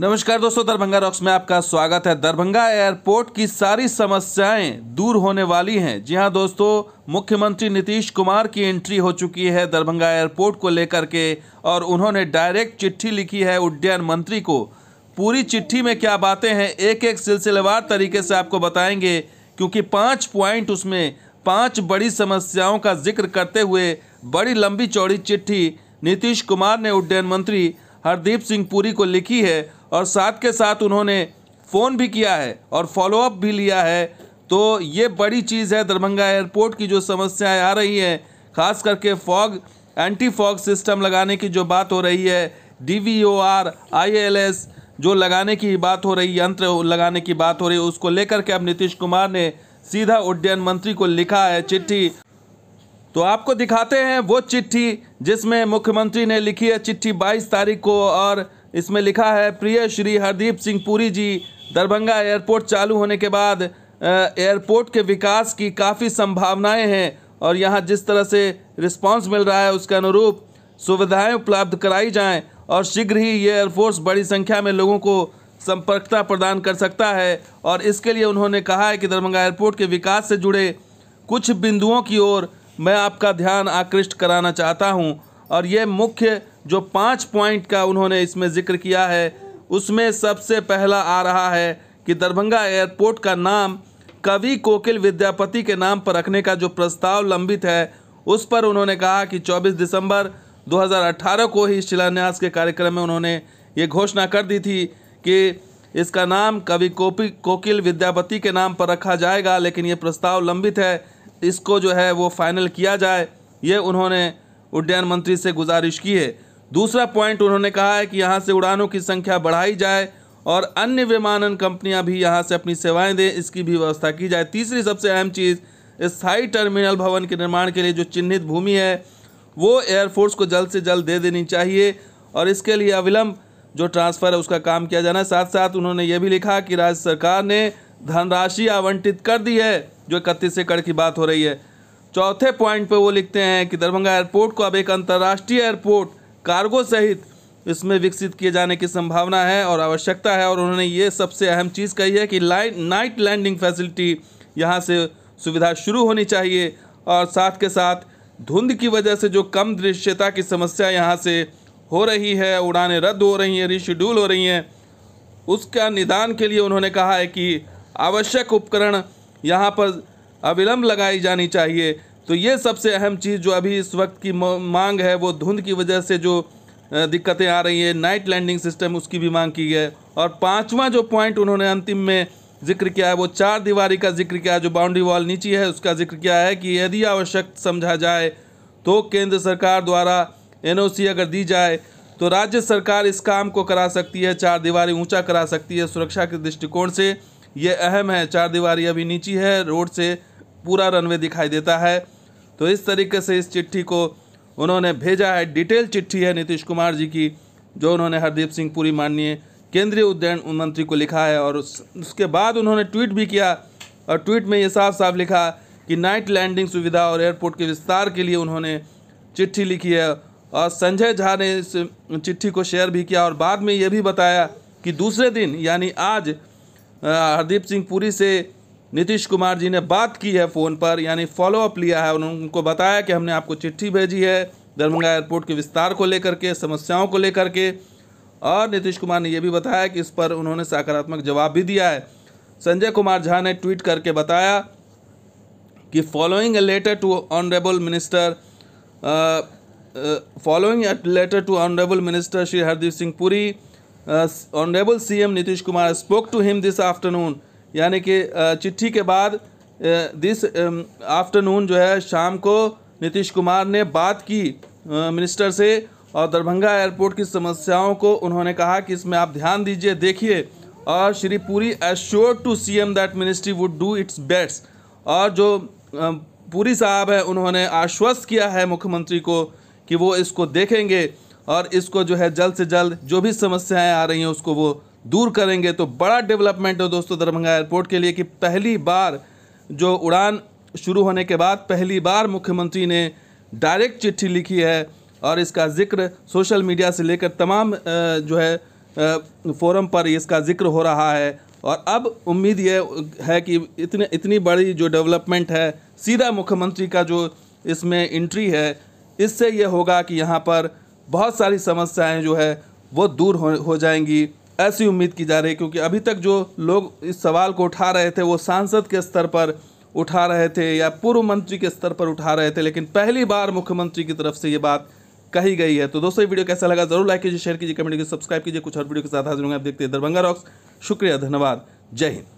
नमस्कार दोस्तों दरभंगा रॉक्स में आपका स्वागत है दरभंगा एयरपोर्ट की सारी समस्याएं दूर होने वाली हैं जी हां दोस्तों मुख्यमंत्री नीतीश कुमार की एंट्री हो चुकी है दरभंगा एयरपोर्ट को लेकर के और उन्होंने डायरेक्ट चिट्ठी लिखी है उड्डयन मंत्री को पूरी चिट्ठी में क्या बातें हैं एक एक सिलसिलेवार तरीके से आपको बताएंगे क्योंकि पाँच पॉइंट उसमें पाँच बड़ी समस्याओं का जिक्र करते हुए बड़ी लंबी चौड़ी चिट्ठी नीतीश कुमार ने उड्डयन मंत्री हरदीप सिंह पुरी को लिखी है और साथ के साथ उन्होंने फ़ोन भी किया है और फॉलोअप भी लिया है तो ये बड़ी चीज़ है दरभंगा एयरपोर्ट की जो समस्याएं आ रही हैं ख़ास करके फॉग एंटी फॉग सिस्टम लगाने की जो बात हो रही है D V O R I L S जो लगाने की बात हो रही यंत्र लगाने की बात हो रही है उसको लेकर के अब नीतीश कुमार ने सीधा उड्डयन मंत्री को लिखा है चिट्ठी तो आपको दिखाते हैं वो चिट्ठी जिसमें मुख्यमंत्री ने लिखी है चिट्ठी 22 तारीख को और इसमें लिखा है प्रिय श्री हरदीप सिंह पुरी जी दरभंगा एयरपोर्ट चालू होने के बाद एयरपोर्ट के विकास की काफ़ी संभावनाएं हैं और यहाँ जिस तरह से रिस्पांस मिल रहा है उसके अनुरूप सुविधाएं उपलब्ध कराई जाएं और शीघ्र ही ये एयरफोर्स बड़ी संख्या में लोगों को संपर्कता प्रदान कर सकता है और इसके लिए उन्होंने कहा है कि दरभंगा एयरपोर्ट के विकास से जुड़े कुछ बिंदुओं की ओर मैं आपका ध्यान आकृष्ट कराना चाहता हूँ और ये मुख्य जो पाँच पॉइंट का उन्होंने इसमें जिक्र किया है उसमें सबसे पहला आ रहा है कि दरभंगा एयरपोर्ट का नाम कवि कोकिल विद्यापति के नाम पर रखने का जो प्रस्ताव लंबित है उस पर उन्होंने कहा कि 24 दिसंबर 2018 को ही शिलान्यास के कार्यक्रम में उन्होंने ये घोषणा कर दी थी कि इसका नाम कवि कोपी कोकिल विद्यापति के नाम पर रखा जाएगा लेकिन ये प्रस्ताव लंबित है इसको जो है वो फाइनल किया जाए ये उन्होंने उड्डयन मंत्री से गुजारिश की है दूसरा पॉइंट उन्होंने कहा है कि यहाँ से उड़ानों की संख्या बढ़ाई जाए और अन्य विमानन कंपनियाँ भी यहाँ से अपनी सेवाएं दें इसकी भी व्यवस्था की जाए तीसरी सबसे अहम चीज़ स्थायी टर्मिनल भवन के निर्माण के लिए जो चिन्हित भूमि है वो एयरफोर्स को जल्द से जल्द दे देनी चाहिए और इसके लिए अविलंब जो ट्रांसफ़र है उसका काम किया जाना साथ साथ उन्होंने ये भी लिखा कि राज्य सरकार ने धनराशि आवंटित कर दी है जो इकतीस एकड़ की बात हो रही है चौथे पॉइंट पर वो लिखते हैं कि दरभंगा एयरपोर्ट को अब एक अंतर्राष्ट्रीय एयरपोर्ट कार्गो सहित इसमें विकसित किए जाने की संभावना है और आवश्यकता है और उन्होंने ये सबसे अहम चीज़ कही है कि नाइट लैंडिंग फैसिलिटी यहाँ से सुविधा शुरू होनी चाहिए और साथ के साथ धुंध की वजह से जो कम दृश्यता की समस्या यहाँ से हो रही है उड़ानें रद्द हो रही हैं रिशेड्यूल हो रही हैं उसका निदान के लिए उन्होंने कहा है कि आवश्यक उपकरण यहाँ पर अविलंब लगाई जानी चाहिए तो ये सबसे अहम चीज़ जो अभी इस वक्त की मांग है वो धुंध की वजह से जो दिक्कतें आ रही है नाइट लैंडिंग सिस्टम उसकी भी मांग की है और पाँचवा जो पॉइंट उन्होंने अंतिम में जिक्र किया है वो चार दीवारी का जिक्र किया है जो बाउंड्री वॉल नीची है उसका जिक्र किया है कि यदि आवश्यक समझा जाए तो केंद्र सरकार द्वारा एन अगर दी जाए तो राज्य सरकार इस काम को करा सकती है चार दीवारी ऊंचा करा सकती है सुरक्षा के दृष्टिकोण से ये अहम है चार दीवारी अभी नीची है रोड से पूरा रनवे दिखाई देता है तो इस तरीके से इस चिट्ठी को उन्होंने भेजा है डिटेल चिट्ठी है नीतीश कुमार जी की जो उन्होंने हरदीप सिंह पुरी माननीय केंद्रीय उद्यान मंत्री को लिखा है और उस, उसके बाद उन्होंने ट्वीट भी किया और ट्वीट में ये साफ साफ लिखा कि नाइट लैंडिंग सुविधा और एयरपोर्ट के विस्तार के लिए उन्होंने चिट्ठी लिखी है और संजय झा ने इस चिट्ठी को शेयर भी किया और बाद में ये भी बताया कि दूसरे दिन यानी आज हरदीप सिंह पुरी से नीतीश कुमार जी ने बात की है फ़ोन पर यानी फॉलोअप लिया है उन्होंने उनको बताया कि हमने आपको चिट्ठी भेजी है दरभंगा एयरपोर्ट के विस्तार को लेकर के समस्याओं को लेकर के और नीतीश कुमार ने यह भी बताया कि इस पर उन्होंने सकारात्मक जवाब भी दिया है संजय कुमार झा ने ट्वीट करके बताया कि following a letter to honourable minister following a letter to honourable minister Shri Hardeep Singh Puri honourable CM Nitish Kumar spoke to him this afternoon यानी कि चिट्ठी के बाद दिस आफ्टरनून जो है शाम को नीतीश कुमार ने बात की मिनिस्टर से और दरभंगा एयरपोर्ट की समस्याओं को उन्होंने कहा कि इसमें आप ध्यान दीजिए देखिए और Shri Puri assure to C M that ministry would do its best और जो पुरी साहब है उन्होंने आश्वस्त किया है मुख्यमंत्री को कि वो इसको देखेंगे और इसको जो है जल्द से जल्द जो भी समस्याएं आ रही हैं उसको वो दूर करेंगे तो बड़ा डेवलपमेंट हो दोस्तों दरभंगा एयरपोर्ट के लिए कि पहली बार जो उड़ान शुरू होने के बाद पहली बार मुख्यमंत्री ने डायरेक्ट चिट्ठी लिखी है और इसका जिक्र सोशल मीडिया से लेकर तमाम जो है फोरम पर इसका जिक्र हो रहा है और अब उम्मीद यह है कि इतने इतनी बड़ी जो डेवलपमेंट है सीधा मुख्यमंत्री का जो इसमें इंट्री है इससे यह होगा कि यहाँ पर बहुत सारी समस्याएं जो है वो दूर हो, हो जाएंगी ऐसी उम्मीद की जा रही है क्योंकि अभी तक जो लोग इस सवाल को उठा रहे थे वो सांसद के स्तर पर उठा रहे थे या पूर्व मंत्री के स्तर पर उठा रहे थे लेकिन पहली बार मुख्यमंत्री की तरफ से ये बात कही गई है तो दोस्तों ये वीडियो कैसा लगा जरूर लाइक कीजिए शेयर कीजिए कमेंट कीजिए सब्सक्राइब कीजिए कुछ और वीडियो के साथ हाजिर होंगे आप देखते हैं दरभंगा रॉक्स शुक्रिया धन्यवाद जय हिंद